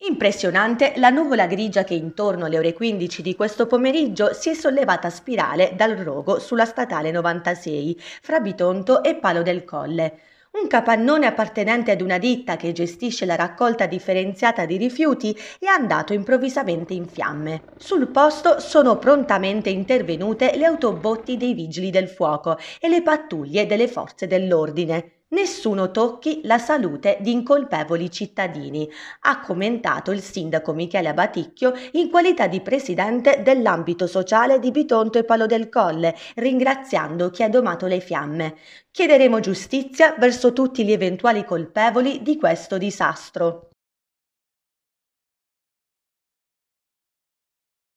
Impressionante la nuvola grigia che intorno alle ore 15 di questo pomeriggio si è sollevata a spirale dal rogo sulla statale 96, fra Bitonto e Palo del Colle. Un capannone appartenente ad una ditta che gestisce la raccolta differenziata di rifiuti è andato improvvisamente in fiamme. Sul posto sono prontamente intervenute le autobotti dei vigili del fuoco e le pattuglie delle forze dell'ordine. Nessuno tocchi la salute di incolpevoli cittadini, ha commentato il sindaco Michele Abaticchio in qualità di presidente dell'ambito sociale di Bitonto e Palo del Colle, ringraziando chi ha domato le fiamme. Chiederemo giustizia verso tutti gli eventuali colpevoli di questo disastro.